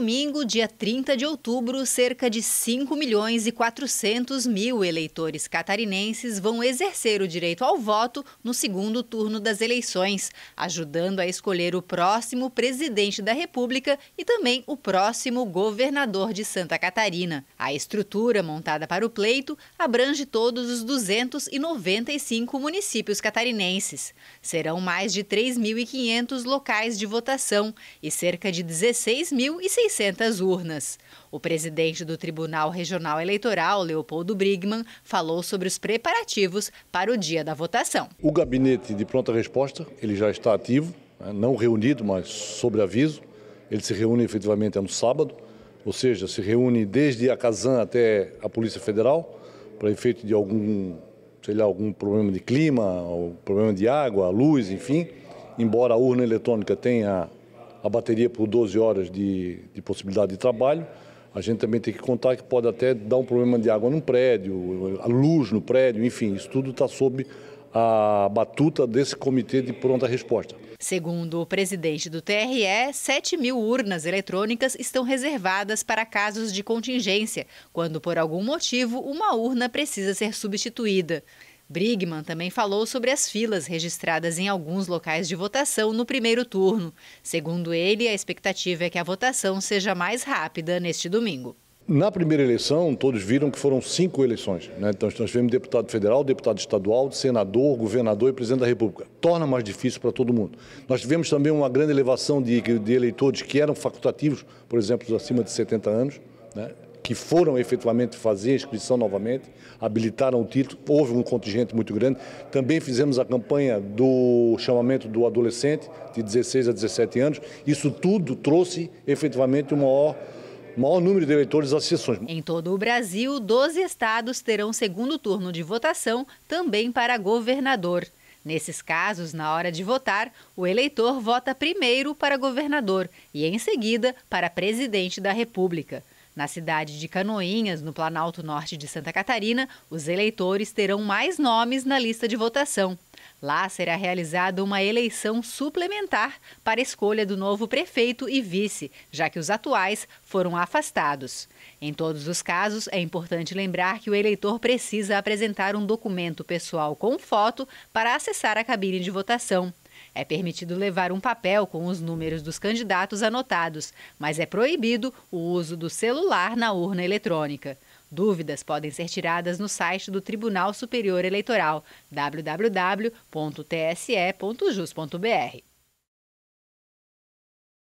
domingo, dia 30 de outubro, cerca de 5 milhões e 400 mil eleitores catarinenses vão exercer o direito ao voto no segundo turno das eleições, ajudando a escolher o próximo presidente da República e também o próximo governador de Santa Catarina. A estrutura montada para o pleito abrange todos os 295 municípios catarinenses. Serão mais de 3.500 locais de votação e cerca de 16 mil e 600 urnas. O presidente do Tribunal Regional Eleitoral, Leopoldo Brigman, falou sobre os preparativos para o dia da votação. O gabinete de pronta resposta, ele já está ativo, né, não reunido, mas sobre aviso. Ele se reúne efetivamente no sábado, ou seja, se reúne desde a Casan até a Polícia Federal, para efeito de algum, sei lá, algum problema de clima, ou problema de água, luz, enfim. Embora a urna eletrônica tenha a bateria por 12 horas de, de possibilidade de trabalho. A gente também tem que contar que pode até dar um problema de água num prédio, a luz no prédio, enfim, isso tudo está sob a batuta desse comitê de pronta resposta. Segundo o presidente do TRE, 7 mil urnas eletrônicas estão reservadas para casos de contingência, quando por algum motivo uma urna precisa ser substituída. Brigman também falou sobre as filas registradas em alguns locais de votação no primeiro turno. Segundo ele, a expectativa é que a votação seja mais rápida neste domingo. Na primeira eleição, todos viram que foram cinco eleições. Né? Então, nós tivemos deputado federal, deputado estadual, senador, governador e presidente da República. Torna mais difícil para todo mundo. Nós tivemos também uma grande elevação de, de eleitores que eram facultativos, por exemplo, acima de 70 anos. Né? que foram efetivamente fazer a inscrição novamente, habilitaram o título, houve um contingente muito grande. Também fizemos a campanha do chamamento do adolescente, de 16 a 17 anos. Isso tudo trouxe efetivamente um maior maior número de eleitores às sessões. Em todo o Brasil, 12 estados terão segundo turno de votação também para governador. Nesses casos, na hora de votar, o eleitor vota primeiro para governador e, em seguida, para presidente da República. Na cidade de Canoinhas, no Planalto Norte de Santa Catarina, os eleitores terão mais nomes na lista de votação. Lá será realizada uma eleição suplementar para escolha do novo prefeito e vice, já que os atuais foram afastados. Em todos os casos, é importante lembrar que o eleitor precisa apresentar um documento pessoal com foto para acessar a cabine de votação. É permitido levar um papel com os números dos candidatos anotados, mas é proibido o uso do celular na urna eletrônica. Dúvidas podem ser tiradas no site do Tribunal Superior Eleitoral, www.tse.jus.br.